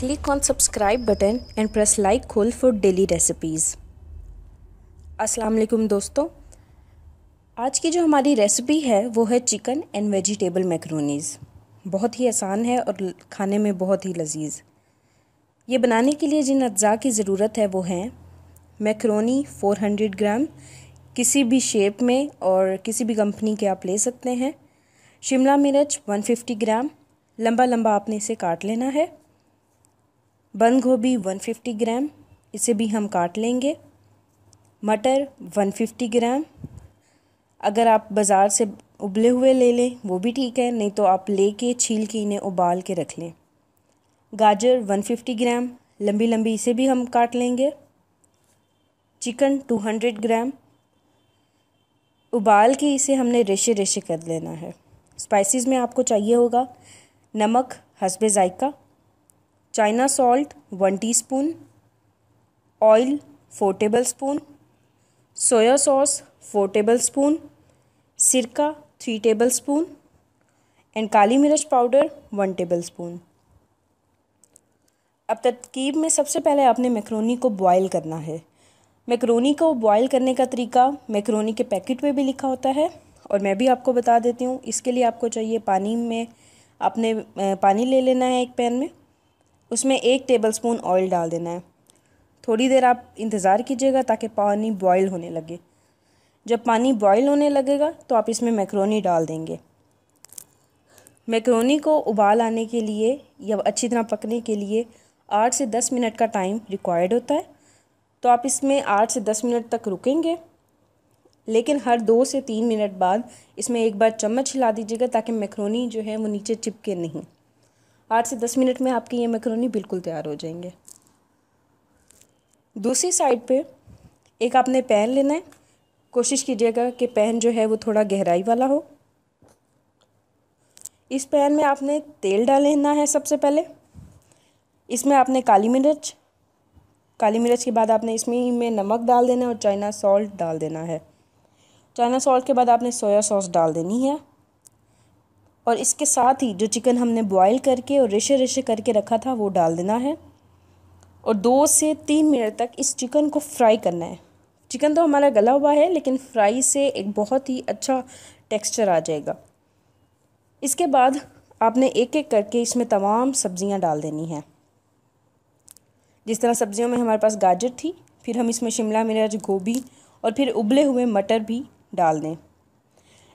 click on subscribe button and press like cool for daily recipes अस्सलाम वालेकुम दोस्तों आज की जो हमारी रेसिपी है वो है चिकन एंड वेजिटेबल मैक्रोनीज़ बहुत ही आसान है और खाने में बहुत ही लजीज ये बनाने के लिए जिन अज्जा की ज़रूरत है वो हैं मैक्रोनी 400 ग्राम किसी भी शेप में और किसी भी कंपनी के आप ले सकते हैं शिमला मिर्च 150 ग्राम लंबा लंबा आपने इसे काट लेना है बंद गोभी 150 ग्राम इसे भी हम काट लेंगे मटर 150 ग्राम अगर आप बाज़ार से उबले हुए ले लें वो भी ठीक है नहीं तो आप ले के छील के इन्हें उबाल के रख लें गाजर 150 ग्राम लंबी लंबी इसे भी हम काट लेंगे चिकन 200 ग्राम उबाल के इसे हमने रेशे रेशे कर लेना है स्पाइसेस में आपको चाहिए होगा नमक हसबे ज़ायका China salt one teaspoon oil four tablespoon soya sauce four tablespoon सिरका थ्री टेबल स्पून एंड काली मिर्च पाउडर वन टेबल स्पून अब तरकीब में सबसे पहले आपने मैक्रोनी को बॉयल करना है मैक्रोनी को बॉयल करने का तरीका मैक्रोनी के पैकेट में भी लिखा होता है और मैं भी आपको बता देती हूँ इसके लिए आपको चाहिए पानी में आपने पानी ले लेना है एक पैन में उसमें एक टेबलस्पून ऑयल डाल देना है थोड़ी देर आप इंतज़ार कीजिएगा ताकि पानी बॉयल होने लगे जब पानी बॉयल होने लगेगा तो आप इसमें मैक्रोनी डाल देंगे मैक्रोनी को उबाल आने के लिए या अच्छी तरह पकने के लिए आठ से दस मिनट का टाइम रिक्वायर्ड होता है तो आप इसमें आठ से दस मिनट तक रुकेंगे लेकिन हर दो से तीन मिनट बाद इसमें एक बार चम्मच हिला दीजिएगा ताकि मैक्रोनी जो है वो नीचे चिपके नहीं आठ से दस मिनट में आपकी ये मैक्रोनी बिल्कुल तैयार हो जाएंगे दूसरी साइड पे एक आपने पैन लेना है कोशिश कीजिएगा कि पैन जो है वो थोड़ा गहराई वाला हो इस पैन में आपने तेल डालना है सबसे पहले इसमें आपने काली मिर्च काली मिर्च के बाद आपने इसमें में नमक डाल देना है और चाइना सॉल्ट डाल देना है चाइना सॉल्ट के बाद आपने सोया सॉस डाल देनी है और इसके साथ ही जो चिकन हमने बॉईल करके और रेशे रेशे करके रखा था वो डाल देना है और दो से तीन मिनट तक इस चिकन को फ्राई करना है चिकन तो हमारा गला हुआ है लेकिन फ्राई से एक बहुत ही अच्छा टेक्सचर आ जाएगा इसके बाद आपने एक एक करके इसमें तमाम सब्ज़ियाँ डाल देनी हैं जिस तरह सब्ज़ियों में हमारे पास गाजर थी फिर हम इसमें शिमला मिर्च गोभी और फिर उबले हुए मटर भी डाल दें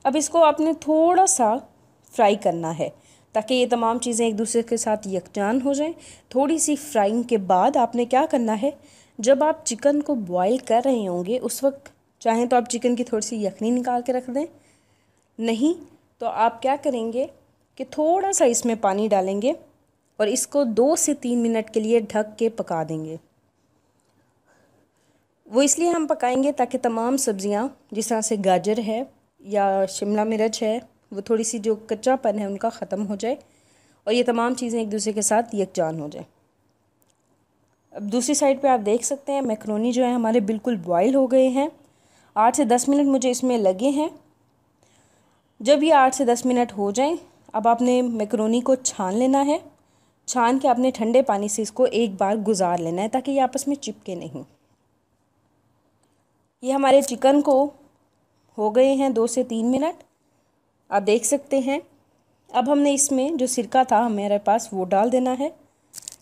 अब इसको आपने थोड़ा सा फ्राई करना है ताकि ये तमाम चीज़ें एक दूसरे के साथ यकजान हो जाएं थोड़ी सी फ्राइंग के बाद आपने क्या करना है जब आप चिकन को बॉईल कर रहे होंगे उस वक्त चाहें तो आप चिकन की थोड़ी सी यखनी निकाल के रख दें नहीं तो आप क्या करेंगे कि थोड़ा सा इसमें पानी डालेंगे और इसको दो से तीन मिनट के लिए ढक के पका देंगे वो इसलिए हम पकाएंगे ताकि तमाम सब्ज़ियाँ जिस तरह से गाजर है या शिमला मिर्च है वो थोड़ी सी जो कच्चापन है उनका ख़त्म हो जाए और ये तमाम चीज़ें एक दूसरे के साथ यकजान हो जाए अब दूसरी साइड पे आप देख सकते हैं मैक्रोनी जो है हमारे बिल्कुल बॉयल हो गए हैं आठ से दस मिनट मुझे इसमें लगे हैं जब ये आठ से दस मिनट हो जाएं अब आपने मैक्रोनी को छान लेना है छान के आपने ठंडे पानी से इसको एक बार गुजार लेना है ताकि ये आपस में चिपके नहीं ये हमारे चिकन को हो गए हैं दो से तीन मिनट आप देख सकते हैं अब हमने इसमें जो सिरका था हमारे पास वो डाल देना है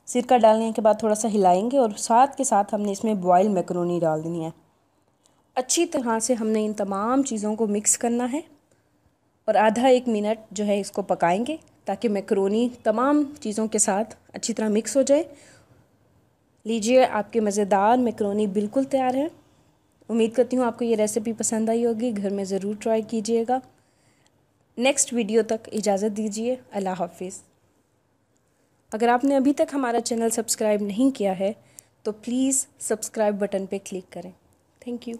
सिरका डालने के बाद थोड़ा सा हिलाएंगे और साथ के साथ हमने इसमें बॉयल मैक्रोनी डाल देनी है अच्छी तरह से हमने इन तमाम चीज़ों को मिक्स करना है और आधा एक मिनट जो है इसको पकाएंगे ताकि मैक्रोनी तमाम चीज़ों के साथ अच्छी तरह मिक्स हो जाए लीजिए आपके मज़ेदार मैक्रोनी बिल्कुल तैयार है उम्मीद करती हूँ आपको ये रेसिपी पसंद आई होगी घर में ज़रूर ट्राई कीजिएगा नेक्स्ट वीडियो तक इजाज़त दीजिए अल्लाह हाफिज़ अगर आपने अभी तक हमारा चैनल सब्सक्राइब नहीं किया है तो प्लीज़ सब्सक्राइब बटन पे क्लिक करें थैंक यू